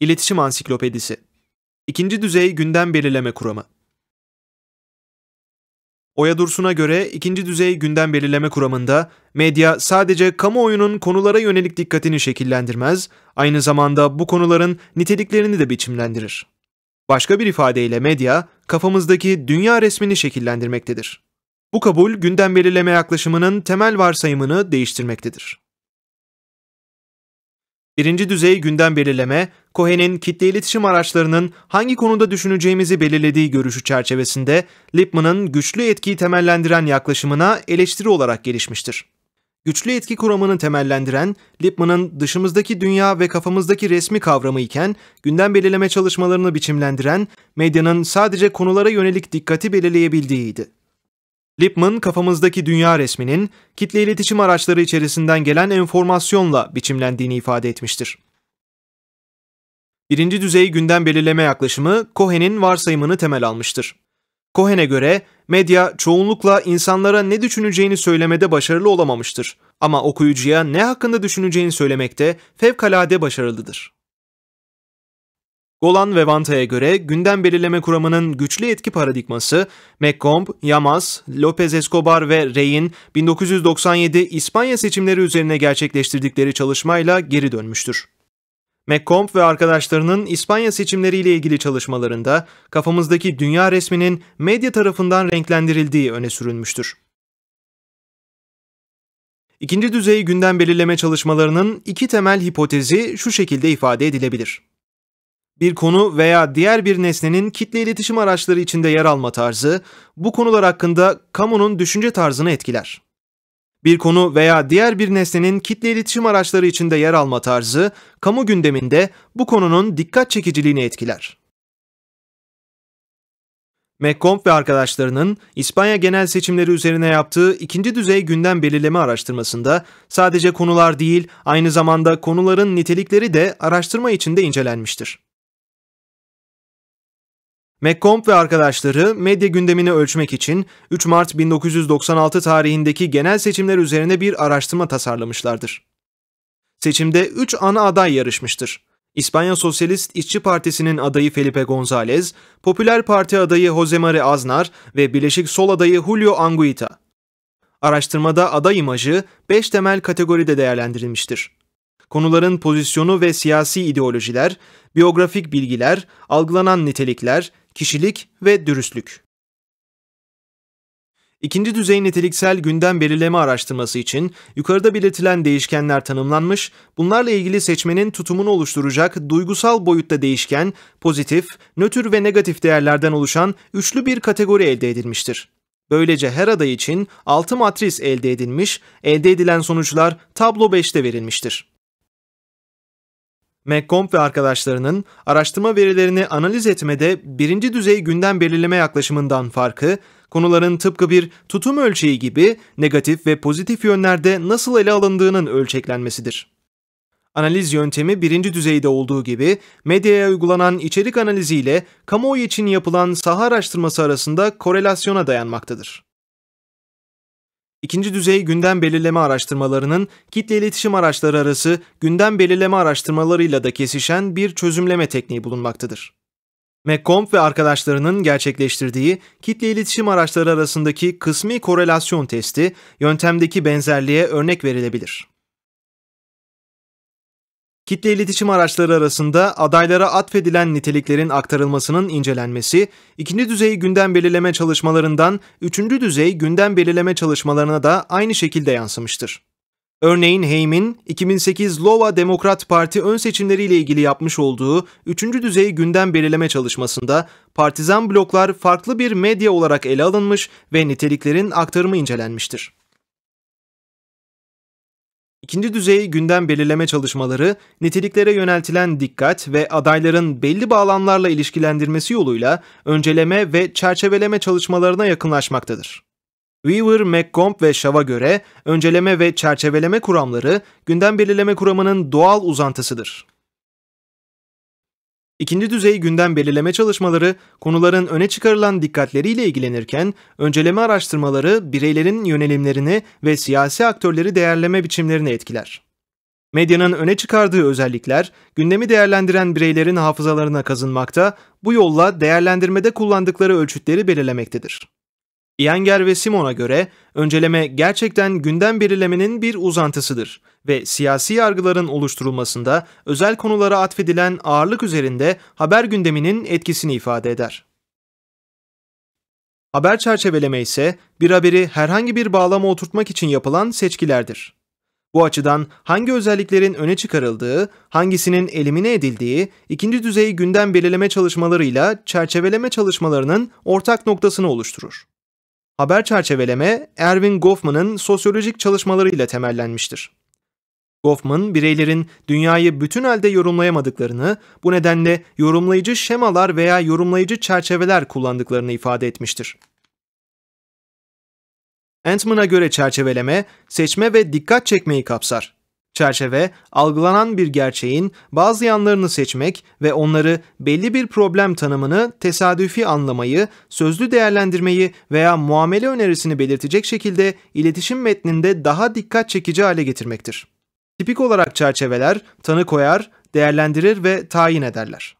İletişim Ansiklopedisi İkinci düzey gündem belirleme kuramı. Oya Dursun'a göre ikinci düzey gündem belirleme kuramında medya sadece kamuoyunun konulara yönelik dikkatini şekillendirmez, aynı zamanda bu konuların niteliklerini de biçimlendirir. Başka bir ifadeyle medya kafamızdaki dünya resmini şekillendirmektedir. Bu kabul gündem belirleme yaklaşımının temel varsayımını değiştirmektedir. Birinci düzey gündem belirleme, Cohen'in kitle iletişim araçlarının hangi konuda düşüneceğimizi belirlediği görüşü çerçevesinde Lipman'ın güçlü etkiyi temellendiren yaklaşımına eleştiri olarak gelişmiştir. Güçlü etki kuramını temellendiren Lipman'ın dışımızdaki dünya ve kafamızdaki resmi kavramı iken gündem belirleme çalışmalarını biçimlendiren medyanın sadece konulara yönelik dikkati belirleyebildiğiydi. Lipman kafamızdaki dünya resminin kitle iletişim araçları içerisinden gelen enformasyonla biçimlendiğini ifade etmiştir. Birinci düzey gündem belirleme yaklaşımı Cohen'in varsayımını temel almıştır. Cohen'e göre medya çoğunlukla insanlara ne düşüneceğini söylemede başarılı olamamıştır ama okuyucuya ne hakkında düşüneceğini söylemekte fevkalade başarılıdır. Golan ve Vanta'ya göre gündem belirleme kuramının güçlü etki paradigması, McComb, Yamaz, López Escobar ve Rey'in 1997 İspanya seçimleri üzerine gerçekleştirdikleri çalışmayla geri dönmüştür. McComb ve arkadaşlarının İspanya seçimleriyle ilgili çalışmalarında kafamızdaki dünya resminin medya tarafından renklendirildiği öne sürülmüştür. İkinci düzey gündem belirleme çalışmalarının iki temel hipotezi şu şekilde ifade edilebilir bir konu veya diğer bir nesnenin kitle iletişim araçları içinde yer alma tarzı, bu konular hakkında kamunun düşünce tarzını etkiler. Bir konu veya diğer bir nesnenin kitle iletişim araçları içinde yer alma tarzı, kamu gündeminde bu konunun dikkat çekiciliğini etkiler. McComb ve arkadaşlarının İspanya genel seçimleri üzerine yaptığı ikinci düzey gündem belirleme araştırmasında sadece konular değil, aynı zamanda konuların nitelikleri de araştırma içinde incelenmiştir. McComb ve arkadaşları medya gündemini ölçmek için 3 Mart 1996 tarihindeki genel seçimler üzerine bir araştırma tasarlamışlardır. Seçimde 3 ana aday yarışmıştır. İspanya Sosyalist İşçi Partisi'nin adayı Felipe González, Popüler Parti adayı Jose Mari Aznar ve Birleşik Sol adayı Julio Anguita. Araştırmada aday imajı 5 temel kategoride değerlendirilmiştir. Konuların pozisyonu ve siyasi ideolojiler, biyografik bilgiler, algılanan nitelikler, kişilik ve dürüstlük. İkinci düzey niteliksel gündem belirleme araştırması için yukarıda belirtilen değişkenler tanımlanmış, bunlarla ilgili seçmenin tutumunu oluşturacak duygusal boyutta değişken, pozitif, nötr ve negatif değerlerden oluşan üçlü bir kategori elde edilmiştir. Böylece her aday için 6 matris elde edilmiş, elde edilen sonuçlar tablo 5'te verilmiştir. McComb ve arkadaşlarının araştırma verilerini analiz etmede birinci düzey gündem belirleme yaklaşımından farkı, konuların tıpkı bir tutum ölçeği gibi negatif ve pozitif yönlerde nasıl ele alındığının ölçeklenmesidir. Analiz yöntemi birinci düzeyde olduğu gibi medyaya uygulanan içerik analiziyle kamuoyu için yapılan saha araştırması arasında korelasyona dayanmaktadır. İkinci düzey gündem belirleme araştırmalarının kitle iletişim araçları arası gündem belirleme araştırmalarıyla da kesişen bir çözümleme tekniği bulunmaktadır. McComb ve arkadaşlarının gerçekleştirdiği kitle iletişim araçları arasındaki kısmi korelasyon testi yöntemdeki benzerliğe örnek verilebilir kitle iletişim araçları arasında adaylara atfedilen niteliklerin aktarılmasının incelenmesi, ikinci düzey gündem belirleme çalışmalarından üçüncü düzey gündem belirleme çalışmalarına da aynı şekilde yansımıştır. Örneğin Heymin, 2008 Lova Demokrat Parti ön seçimleriyle ilgili yapmış olduğu üçüncü düzey gündem belirleme çalışmasında partizan bloklar farklı bir medya olarak ele alınmış ve niteliklerin aktarımı incelenmiştir. İkinci düzey gündem belirleme çalışmaları, niteliklere yöneltilen dikkat ve adayların belli bağlamlarla ilişkilendirmesi yoluyla önceleme ve çerçeveleme çalışmalarına yakınlaşmaktadır. Weaver, McComb ve Shaw'a göre önceleme ve çerçeveleme kuramları gündem belirleme kuramının doğal uzantısıdır. İkinci düzey gündem belirleme çalışmaları konuların öne çıkarılan dikkatleriyle ilgilenirken önceleme araştırmaları bireylerin yönelimlerini ve siyasi aktörleri değerleme biçimlerini etkiler. Medyanın öne çıkardığı özellikler gündemi değerlendiren bireylerin hafızalarına kazınmakta, bu yolla değerlendirmede kullandıkları ölçütleri belirlemektedir. Iyengar ve Simon'a göre önceleme gerçekten gündem belirlemenin bir uzantısıdır ve siyasi yargıların oluşturulmasında özel konulara atfedilen ağırlık üzerinde haber gündeminin etkisini ifade eder. Haber çerçeveleme ise bir haberi herhangi bir bağlama oturtmak için yapılan seçkilerdir. Bu açıdan hangi özelliklerin öne çıkarıldığı, hangisinin elimine edildiği, ikinci düzey gündem belirleme çalışmalarıyla çerçeveleme çalışmalarının ortak noktasını oluşturur. Haber çerçeveleme, Erwin Goffman'ın sosyolojik çalışmalarıyla temellenmiştir. Goffman, bireylerin dünyayı bütün halde yorumlayamadıklarını, bu nedenle yorumlayıcı şemalar veya yorumlayıcı çerçeveler kullandıklarını ifade etmiştir. Entman'a göre çerçeveleme, seçme ve dikkat çekmeyi kapsar. Çerçeve, algılanan bir gerçeğin bazı yanlarını seçmek ve onları belli bir problem tanımını, tesadüfi anlamayı, sözlü değerlendirmeyi veya muamele önerisini belirtecek şekilde iletişim metninde daha dikkat çekici hale getirmektir. Tipik olarak çerçeveler, tanı koyar, değerlendirir ve tayin ederler.